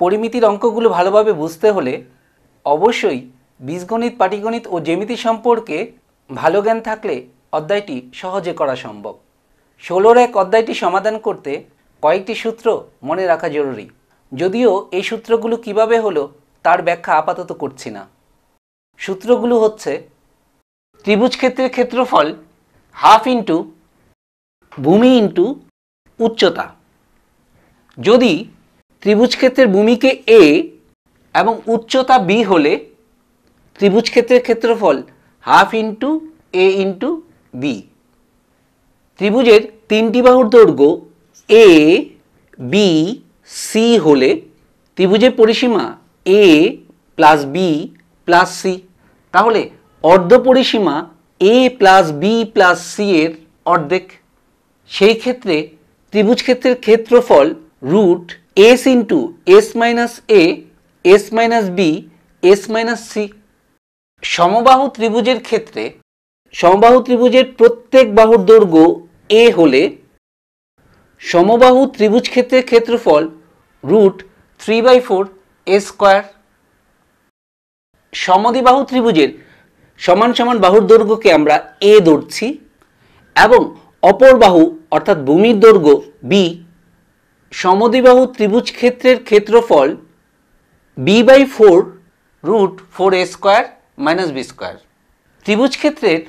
পরিমিতির অঙ্কগুলো ভালোভাবে বুঝতে হলে অবশ্যই বীজগণিত পাটিগণিত ও জ্যামিতি সম্পর্কে ভালো জ্ঞান থাকলে অধ্যায়টি সহজে করা সম্ভব ষোলোর এক অধ্যায়টি সমাধান করতে কয়েকটি সূত্র মনে রাখা জরুরি যদিও এই সূত্রগুলো কিভাবে হলো তার ব্যাখ্যা আপাতত করছি না সূত্রগুলো হচ্ছে ত্রিভুজ ক্ষেত্রের ক্ষেত্রফল হাফ ইন্টু ভূমি ইন্টু উচ্চতা যদি ত্রিভুজ ক্ষেত্রের ভূমিকে এ এবং উচ্চতা বি হলে ত্রিভুজ ক্ষেত্রের ক্ষেত্রফল half into A into B ত্রিভুজের তিনটি বাহুর দৈর্ঘ্য এ বি সি হলে ত্রিভুজের পরিসীমা A plus B plus C তাহলে অর্ধ পরিসীমা A plus B plus C এর অর্ধেক সেই ক্ষেত্রে ত্রিভুজ ক্ষেত্রের ক্ষেত্রফল root S into S minus A S minus B S minus C সমবাহু ত্রিভুজের ক্ষেত্রে সমবাহু ত্রিভুজের প্রত্যেক বাহুর দৈর্ঘ্য এ হলে সমবাহু ত্রিভুজ ক্ষেত্রের ক্ষেত্রফল root three by four A square সমদিবাহু ত্রিভুজের সমান সমান বাহুর দৈর্ঘ্যকে আমরা এ ধরছি এবং অপর বাহু অর্থাৎ ভূমির দৈর্ঘ্য বি সমদিবাহু ত্রিভুজ ক্ষেত্রের ক্ষেত্রফল B by four root four A square minus B square ত্রিভুজ ক্ষেত্রের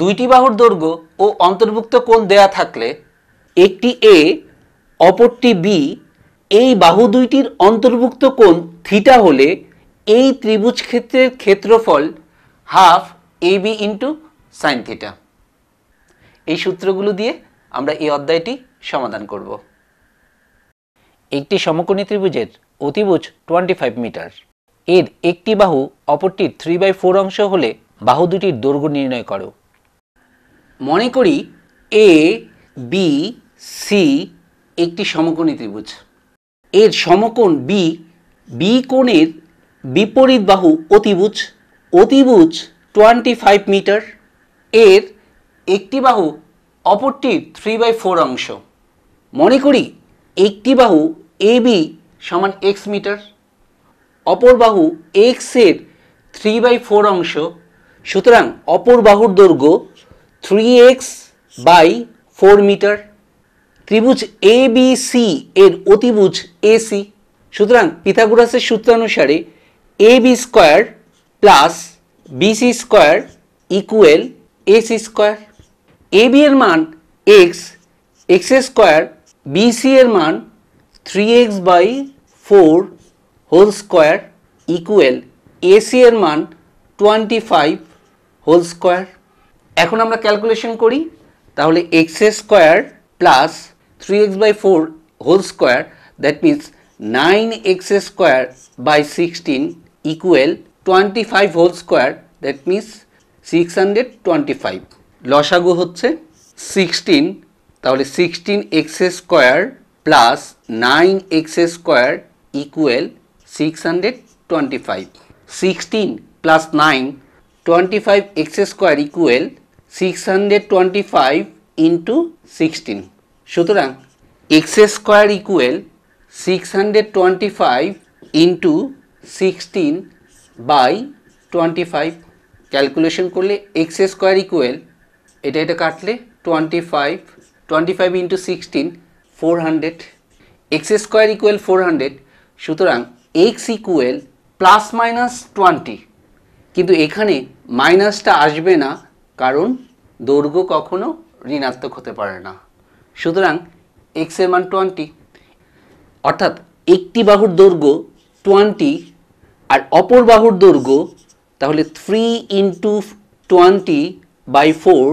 দুইটি বাহুর দৈর্ঘ্য ও অন্তর্ভুক্ত কোণ দেয়া থাকলে একটি এ অপরটি বি এই বাহু দুইটির অন্তর্ভুক্ত কোণ থিটা হলে এই ত্রিভুজ ক্ষেত্রের ক্ষেত্রফল half A B into sine theta এই সূত্রগুলো দিয়ে আমরা এই অধ্যায়টি সমাধান করব একটি সমকোণী ত্রিভুজের অতিভুজ টোয়েন্টি ফাইভ মিটার এর একটি বাহু অপরটির থ্রি বাই ফোর অংশ হলে বাহু দুটির দৈর্ঘ্য নির্ণয় করো মনে করি এ বি সি একটি সমকোণী ত্রিভুজ এর সমকোণ বি বি কোণের বিপরীত বাহু অতিভুজ অতিভুজ টোয়েন্টি ফাইভ মিটার এর একটি বাহু অপরটির থ্রি বাই ফোর অংশ মনে করি একটি বাহু এ বি সমান এক্স মিটার অপর বাহু এক্সের থ্রি বাই ফোর অংশ সুতরাং অপর বাহুর দৈর্ঘ্য three X by four metre ত্রিভুজ এ বি সি এর অতিভুজ এ সি সুতরাং পিথাগোরাসের সূত্রানুসারে A B square plus B C square equal A C square A B এর মান এক্স এক্স স্কোয়ার সি এর মান 3x by four whole square equal AC এর মান টোয়েন্টি ফাইভ হোল স্কোয়ার এখন আমরা ক্যালকুলেশন করি তাহলে X square plus three X by four whole square that means nine X square by sixteen equal twenty five whole square that means six hundred twenty five লসাগু হচ্ছে sixteen তাহলে sixteen X square plus nine X square equal six hundred twenty five sixteen plus nine twenty five X square equal six hundred twenty five into sixteen সুতরাং X square equal six hundred twenty five into sixteen by twenty five calculation করলে X square equal এটা এটা কাটলে twenty five twenty five into sixteen four hundred X square equal four hundred সুতরাং X equal plus minus twenty কিন্তু এখানে মাইনাসটা আসবে না কারণ দৈর্ঘ্য কখনো ঋণাত্মক হতে পারে না সুতরাং এক্সের মান টোয়েন্টি অর্থাৎ একটি বাহুর দৈর্ঘ্য টোয়েন্টি আর অপর বাহুর দৈর্ঘ্য তাহলে three into twenty by four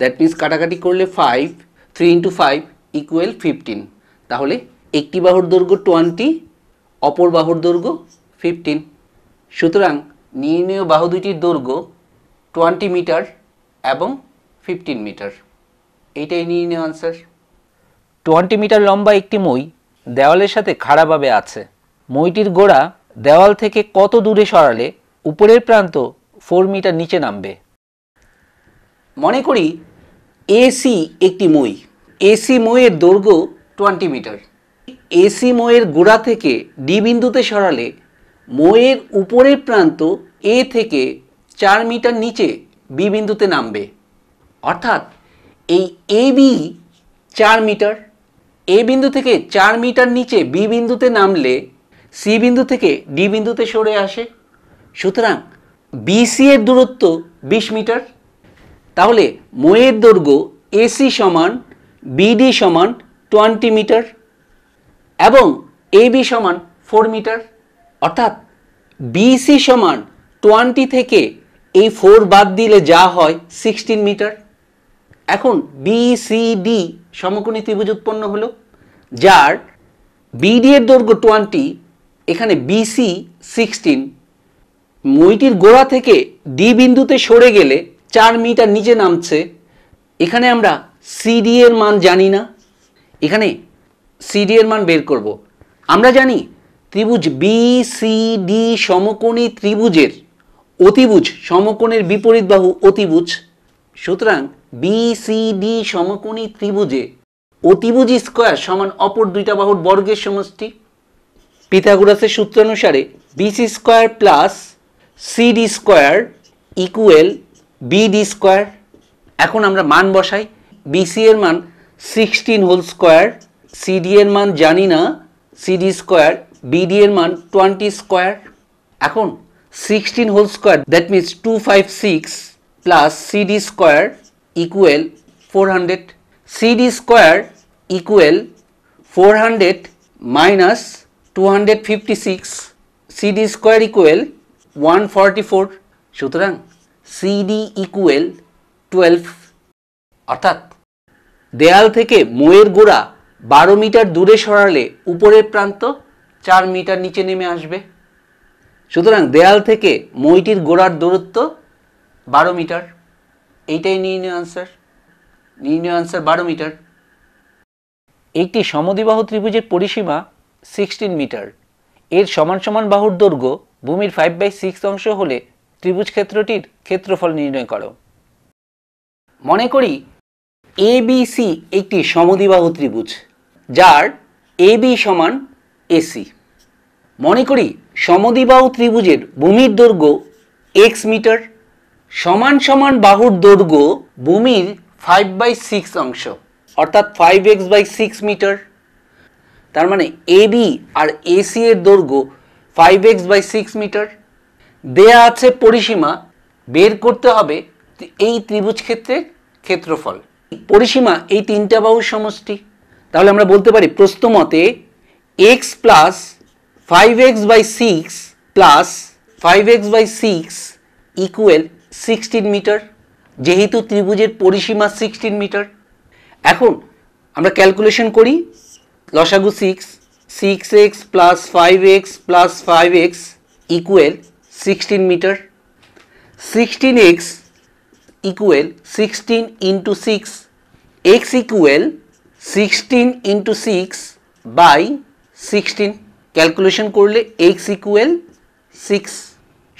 that means কাটাকাটি করলে five three into five equal fifteen তাহলে একটি বাহুর দৈর্ঘ্য টোয়েন্টি অপর বাহুর দৈর্ঘ্য ফিফটিন সুতরাং নির্ণীয় বাহু দুইটির দৈর্ঘ্য টোয়েন্টি মিটার এবং ফিফটিন মিটার এটাই নির্ণীয় আনসার টোয়েন্টি মিটার লম্বা একটি মই দেওয়ালের সাথে খাড়াভাবে আছে মইটির গোড়া দেওয়াল থেকে কত দূরে সরালে উপরের প্রান্ত ফোর মিটার নিচে নামবে মনে করি এসি একটি মই এসি মইয়ের দৈর্ঘ্য টোয়েন্টি মিটার এসি মোয়ের গোড়া থেকে ডি বিন্দুতে সরালে মোয়ের উপরের প্রান্ত এ থেকে চার মিটার নিচে বি বিন্দুতে নামবে অর্থাৎ এই এ বি চার মিটার এ বিন্দু থেকে চার মিটার নিচে বি বিন্দুতে নামলে সি বিন্দু থেকে ডি বিন্দুতে সরে আসে সুতরাং বিসি এর দূরত্ব বিশ মিটার তাহলে মোয়ের দৈর্ঘ্য এসি সমান বিডি সমান টোয়েন্টি মিটার এবং এ বি সমান ফোর মিটার অর্থাৎ বিসি সমান টোয়েন্টি থেকে এই ফোর বাদ দিলে যা হয় সিক্সটিন মিটার এখন বিসিডি সমকোণী ত্রিভুজ উৎপন্ন হলো যার বিডি এর দৈর্ঘ্য টোয়েন্টি এখানে বিসি সিক্সটিন মইটির গোড়া থেকে ডি বিন্দুতে সরে গেলে চার মিটার নিচে নামছে এখানে আমরা সিডি এর মান জানি না এখানে সিডি এর মান বের করব আমরা জানি ত্রিভুজ বি সি ডি সমকোণী ত্রিভুজের অতিভুজ সমকোণের বিপরীত বাহু অতিভুজ সুতরাং বি সি ডি সমকোণী ত্রিভুজে অতিভুজ স্কোয়ার সমান অপর দুইটা বাহুর বর্গের সমষ্টি পিথাগোরাসের সূত্রানুসারে BC square plus CD square equal BD square এখন আমরা মান বসাই বিসি এর মান সিক্সটিন হোল স্কোয়ার সিডি এর মান জানি না সিডি স্কোয়ার বিডি এর মান টোয়েন্টি স্কোয়ার এখন sixteen whole square that means two five six plus CD square equal four hundred CD square equal four hundred minus two hundred fifty six CD square equal one forty four সুতরাং CD equal twelve অর্থাৎ দেয়াল থেকে মোয়ের গোড়া বারো metre দূরে সরালে উপরের প্রান্ত চার মিটার নিচে নেমে আসবে সুতরাং দেয়াল থেকে মইটির গোড়ার দূরত্ব বারো মিটার এইটাই নির্ণয় আনসার নির্ণয় আনসার বারো মিটার একটি সমদিবাহ ত্রিভুজের পরিসীমা সিক্সটিন মিটার এর সমান সমান বাহুর দৈর্ঘ্য ভূমির ফাইভ বাই সিক্স অংশ হলে ত্রিভুজ ক্ষেত্রটির ক্ষেত্রফল নির্ণয় করো মনে করি এবিসি একটি সমদিবাহ ত্রিভুজ যার এ বি সমান এসি মনে করি সমদিবাহু ত্রিভুজের ভূমির দৈর্ঘ্য এক্স মিটার সমান সমান বাহুর দৈর্ঘ্য ভূমির ফাইভ বাই সিক্স অংশ অর্থাৎ five X by six metre তার মানে এ বি আর এসি এর দৈর্ঘ্য five X by six metre দেয়া আছে পরিসীমা বের করতে হবে এই ত্রিভুজ ক্ষেত্রের ক্ষেত্রফল পরিসীমা এই তিনটা বাহুর সমষ্টি তাহলে আমরা বলতে পারি প্রশ্ন মতে X plus five X by six plus five X by six equal sixteen metre যেহেতু ত্রিভুজের পরিসীমা সিক্সটিন মিটার এখন আমরা ক্যালকুলেশন করি লসাগু six six X plus five X plus five X equal sixteen metre sixteen X equal sixteen into six X equal sixteen into six by sixteen calculation করলে X equal six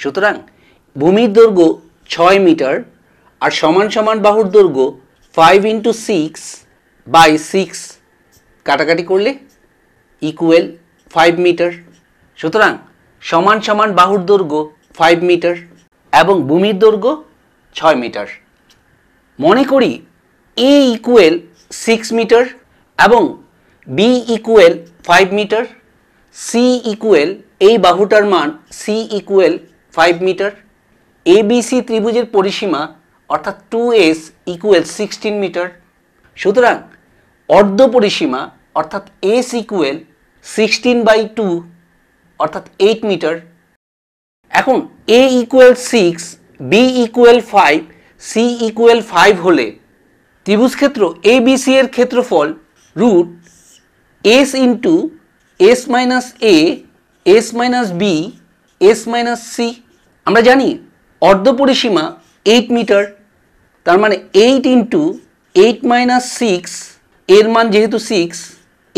সুতরাং ভূমির দৈর্ঘ্য ছয় metre আর সমান সমান বাহুর দৈর্ঘ্য five into six by six কাটাকাটি করলে ইকুয়েল ফাইভ মিটার সুতরাং সমান সমান বাহুর দৈর্ঘ্য ফাইভ মিটার এবং ভূমির দৈর্ঘ্য ছয় মিটার মনে করি এ ইকুয়েল সিক্স মিটার এবং B equal five metre C equal এই বাহুটার মান C equal five metre ABC ত্রিভুজের পরিসীমা অর্থাৎ two S equal sixteen metre সুতরাং অর্ধ পরিসীমা অর্থাৎ S equal sixteen by two অর্থাৎ এইট মিটার এখন A equal six B equal five C equal five হলে ত্রিভুজ ক্ষেত্র এ বিসি এর ক্ষেত্রফল root S into S minus A S minus B S minus C আমরা জানি অর্ধ পরিসীমা এইট মিটার তার মানে eight into eight minus six এর মান যেহেতু সিক্স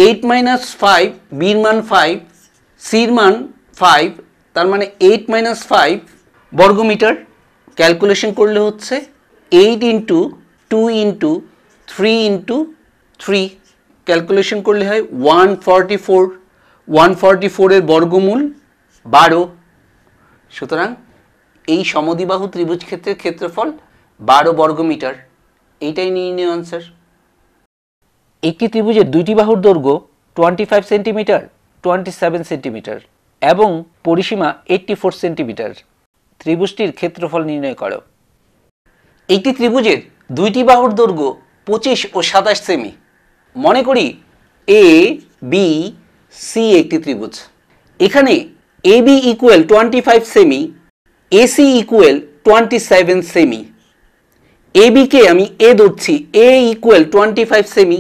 এইট মাইনাস ফাইভ বির মান ফাইভ সির মান ফাইভ তার মানে এইট মাইনাস ফাইভ বর্গমিটার ক্যালকুলেশন করলে হচ্ছে eight into two into three into three calculation করলে হয় one forty four one forty ফোরের বর্গমূল বারো সুতরাং এই সমদিবাহু ত্রিভুজ ক্ষেত্রের ক্ষেত্রফল বারো বর্গমিটার এইটাই নিয়ে নিয়ে আনসার একটি ত্রিভুজের দুইটি বাহুর দৈর্ঘ্য twenty five centimetre twenty seven centimetre এবং পরিসীমা এইটটি ফোর সেন্টিমিটার ত্রিভুজটির ক্ষেত্রফল নির্ণয় করো একটি ত্রিভুজের দুইটি বাহুর দৈর্ঘ্য পঁচিশ ও সাতাশ সেমি মনে করি এ বি সি একটি ত্রিভুজ এখানে A B equal twenty five সেমি A C equal twenty seven সেমি এ বিকে আমি এ ধরছি এ ইকুয়াল টোয়েন্টি ফাইভ সেমি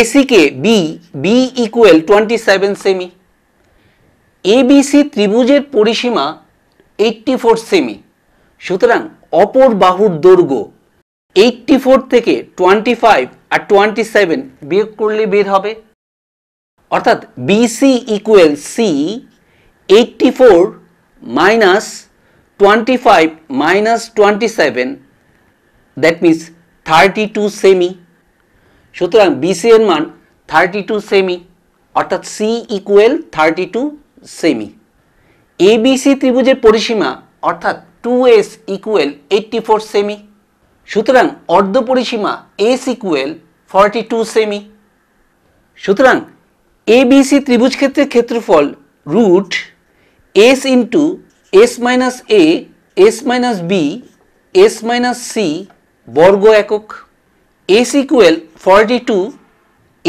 এসিকে B B equal twenty seven সেমি এবিসি ত্রিভুজের পরিসীমা এইট্টি ফোর সেমি সুতরাং অপর বাহুর দৈর্ঘ্য এইটটি ফোর থেকে টোয়েন্টি ফাইভ আর টোয়েন্টি সেভেন বিয়োগ করলে বের হবে অর্থাৎ BC equal C eighty four minus twenty five minus twenty seven that means thirty two সেমি সুতরাং বিসি এর মান থার্টি টু সেমি অর্থাৎ সি ইকুয়াল থার্টি টু সেমি এবিসি ত্রিভুজের পরিসীমা অর্থাৎ two S equal eighty four সেমি সুতরাং অর্ধপরিসীমা এ সিকুয়েল ফর্টি টু সেমি সুতরাং এ বিসি ত্রিভুজ ক্ষেত্রের ক্ষেত্রফল root S into S minus A S minus B S minus C বর্গ একক এস ইকুয়েল ফর্টি টু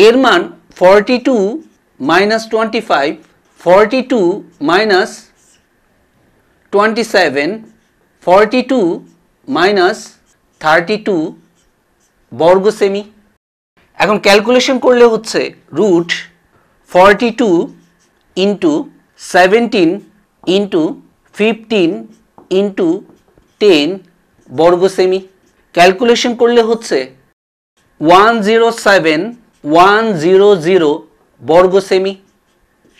এর মান forty two minus twenty five forty two minus twenty seven forty two minus thirty two বর্গ সেমি এখন calculation করলে হচ্ছে root forty two into seventeen into fifteen into ten বর্গ সেমি ক্যালকুলেশন করলে হচ্ছে one zero seven one zero zero বর্গ সেমি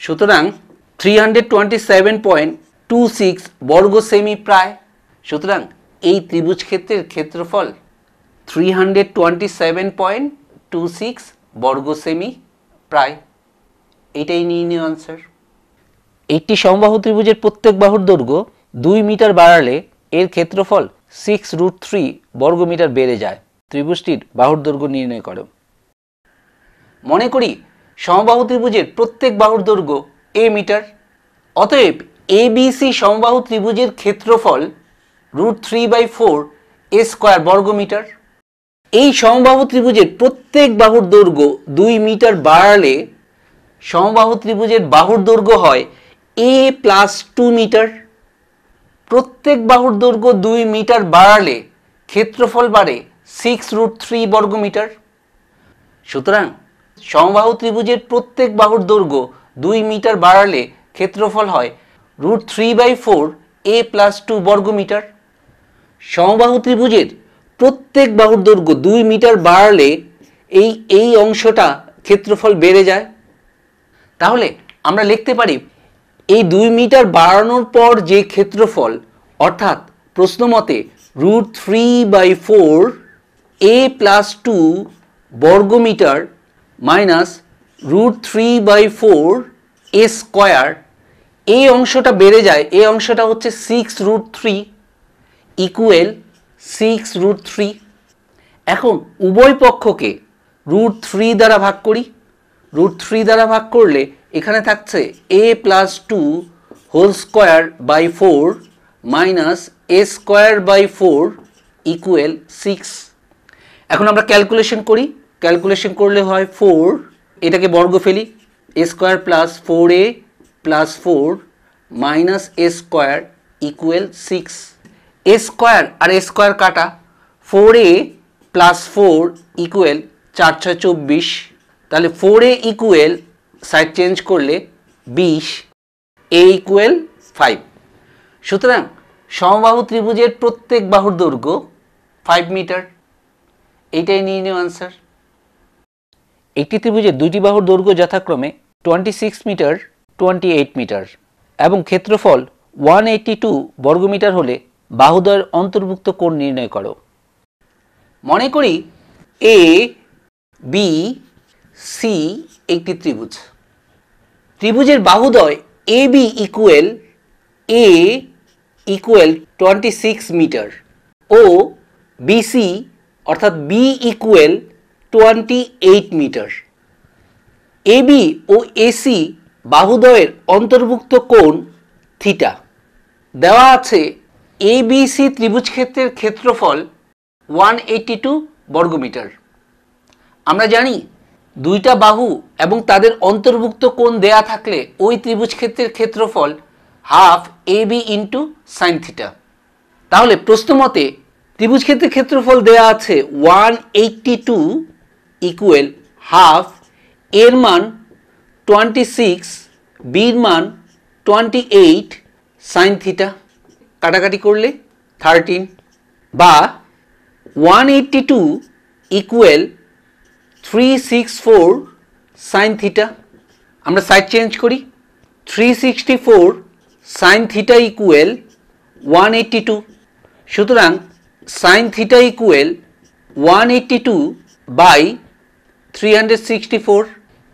সুতরাং three hundred twenty seven point two six বর্গ সেমি প্রায় সুতরাং এই ত্রিভুজ ক্ষেত্রের ক্ষেত্রফল three hundred twenty seven point two six বর্গ সেমি প্রায় এটাই নিয়ে নিও আনসার একটি সমবাহু ত্রিভুজের প্রত্যেক বাহুর দৈর্ঘ্য দুই মিটার বাড়ালে এর ক্ষেত্রফল সিক্স রুট থ্রি বর্গ মিটার বেড়ে যায় ত্রিভুজটির বাহুর দৈর্ঘ্য নির্ণয় করো মনে করি সমবাহু ত্রিভুজের প্রত্যেক বাহুর দৈর্ঘ্য এ মিটার অতএব এবিসি সমবাহু ত্রিভুজের ক্ষেত্রফল root three by four A square বর্গমিটার এই সমবাহু ত্রিভুজের প্রত্যেক বাহুর দৈর্ঘ্য দুই মিটার বাড়ালে সমবাহু ত্রিভুজের বাহুর দৈর্ঘ্য হয় এ প্লাস টু মিটার প্রত্যেক বাহুর দৈর্ঘ্য দুই মিটার বাড়ালে ক্ষেত্রফল বাড়ে সিক্স রুট থ্রি বর্গমিটার সুতরাং সমবাহু ত্রিভুজের প্রত্যেক বাহুর দৈর্ঘ্য দুই মিটার বাড়ালে ক্ষেত্রফল হয় root three by four a plus two বর্গমিটার সমবাহু ত্রিভুজের প্রত্যেক বাহুর দৈর্ঘ্য দুই মিটার বাড়লে এই এই অংশটা ক্ষেত্রফল বেড়ে যায় তাহলে আমরা লিখতে পারি এই দুই মিটার বাড়ানোর পর যে ক্ষেত্রফল অর্থাৎ প্রশ্ন মতে root three by four a plus two বর্গমিটার minus root three by four A square এই অংশটা বেড়ে যায় এই অংশটা হচ্ছে six root three equal six root three এখন উভয় পক্ষকে রুট থ্রি দ্বারা ভাগ করি রুট থ্রি দ্বারা ভাগ করলে এখানে থাকছে a plus two whole square by four minus a square by four equal six এখন আমরা ক্যালকুলেশন করি ক্যালকুলেশন করলে হয় ফোর এটাকে বর্গ ফেলি a square plus four a plus four minus a square equal six a square আর a square কাটা four a plus four equal চার ছয় চব্বিশ তাহলে four a equal side change করলে বিশ এ ইকুয়েল ফাইভ সুতরাং সমবাহু ত্রিভুজের প্রত্যেক বাহুর দৈর্ঘ্য ফাইভ মিটার এইটাই নিয়ে নিও আনসার একটি ত্রিভুজের দুটি বাহুর দৈর্ঘ্য যথাক্রমে twenty six metre twenty eight metre এবং ক্ষেত্রফল ওয়ান এইটটি টু বর্গমিটার হলে বাহুদ্বয়ের অন্তর্ভুক্ত কোণ নির্ণয় করো মনে করি এ বি সি একটি ত্রিভুজ ত্রিভুজের বাহুদয় A B equal a equal twenty six metre ও বি সি অর্থাৎ b equal twenty eight metre A B ও এসি বাহুদয়ের অন্তর্ভুক্ত কোণ থিটা দেওয়া আছে এবিসি ত্রিভুজ ক্ষেত্রের ক্ষেত্রফল ওয়ান এইটটি টু বর্গমিটার আমরা জানি দুইটা বাহু এবং তাদের অন্তর্ভুক্ত কোণ দেয়া থাকলে ওই ত্রিভুজ ক্ষেত্রের ক্ষেত্রফল half A B into sine theta তাহলে প্রশ্ন মতে ত্রিভুজ ক্ষেত্রের ক্ষেত্রফল দেয়া আছে one eighty two equal half এর মান টোয়েন্টি সিক্স বির মান টোয়েন্টি এইট সাইন থিটা কাটাকাটি করলে থার্টিন বা one eighty two equal three six four sine theta আমরা সাইড চেঞ্জ করি three sixty four sine theta equal one eighty two সুতরাং sine theta equal one eighty two by three hundred sixty four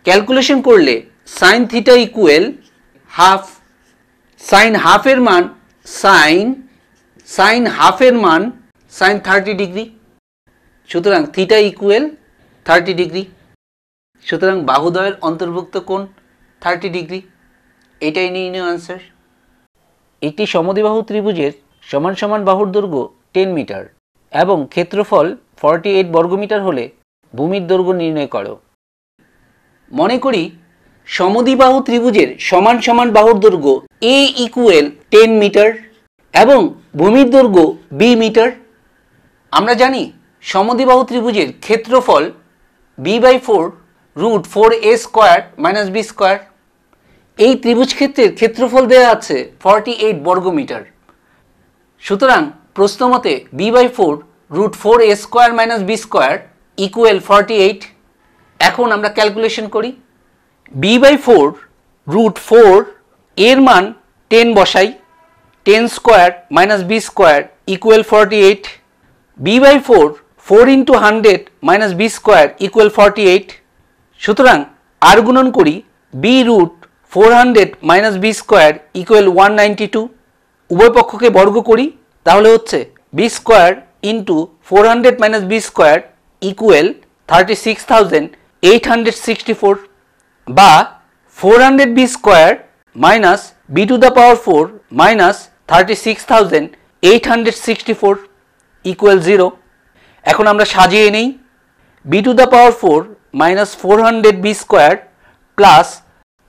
calculation করলে sine theta equal half sine হাফের মান sine sine হাফের মান sine thirty degree সুতরাং theta equal thirty degree সুতরাং বাহুদয়ের অন্তর্ভুক্ত কোণ থার্টি ডিগ্রি এটাই নির্ণয় আনসার একটি সমদিবাহু ত্রিভুজের সমান সমান বাহুর দৈর্ঘ্য টেন মিটার এবং ক্ষেত্রফল ফর্টি এইট বর্গমিটার হলে ভূমির দৈর্ঘ্য নির্ণয় করো মনে করি সমদিবাহু ত্রিভুজের সমান সমান বাহুর দৈর্ঘ্য এ ইকুয়েল টেন মিটার এবং ভূমির দৈর্ঘ্য বি মিটার আমরা জানি সমদিবাহু ত্রিভুজের ক্ষেত্রফল B by four root four A square minus B square এই ত্রিভুজ ক্ষেত্রের ক্ষেত্রফল দেওয়া আছে ফর্টি এইট বর্গ মিটার সুতরাং প্রশ্নমতে b by four root four A square minus B square equal forty eight এখন আমরা ক্যালকুলেশন করি b by four root four এর মান টেন বসাই ten square minus B square equal forty eight b by four four into hundred minus B square equal forty eight সুতরাং আর গুণন করি b root four hundred minus B square equal one ninety two উভয় পক্ষকে বর্গ করি তাহলে হচ্ছে b square into four hundred minus B square equal thirty six thousand eight hundred sixty four বা four hundred b square minus b to the power four minus thirty six thousand eight hundred sixty four equal zero এখন আমরা সাজিয়ে নিই b to the power four minus four hundred b square plus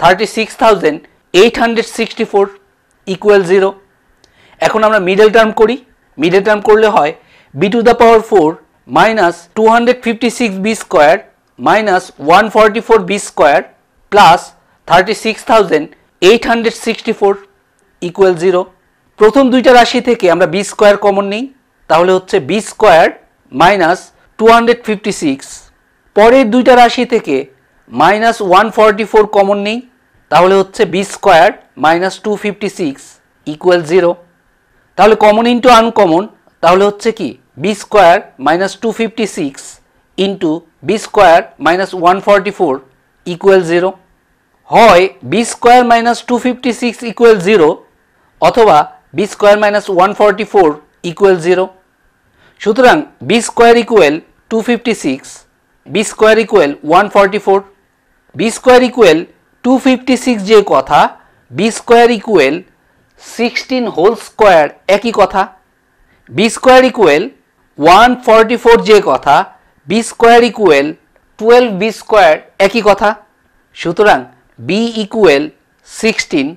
thirty six thousand eight hundred sixty four equal zero এখন আমরা middle term করি middle term করলে হয় b to the power four minus two hundred fifty six b square minus one forty four b square plus thirty six thousand eight hundred sixty four equal zero প্রথম দুইটা রাশি থেকে আমরা B square common নেই তাহলে হচ্ছে b square minus two hundred fifty six পরের দুইটা রাশি থেকে minus one forty four common নেই তাহলে হচ্ছে b square minus two fifty six equal zero তাহলে কমন ইন্টু আনকমন তাহলে হচ্ছে কি b square minus two fifty six into b square minus one four equal zero হয় b square minus two fifty six equal zero অথবা b square minus one forty four equal zero সুতরাং b square equal two fifty six b square equal one forty four b square equal two fifty six যে কথা b square equal sixteen whole square একই কথা b square equal one forty four যে কথা b square equal twelve b square একই কথা সুতরাং b equal 16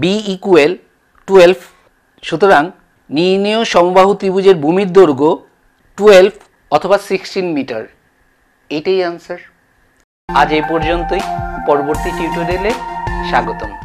b equal 12 সুতরাং নির্ণেয় সমবাহু ত্রিভুজের ভূমির দৈর্ঘ্য টুয়েলভ অথবা সিক্সটিন মিটার এটাই आंसर আজ এই পর্যন্তই পরবর্তী টিউটোরিয়ালে স্বাগতম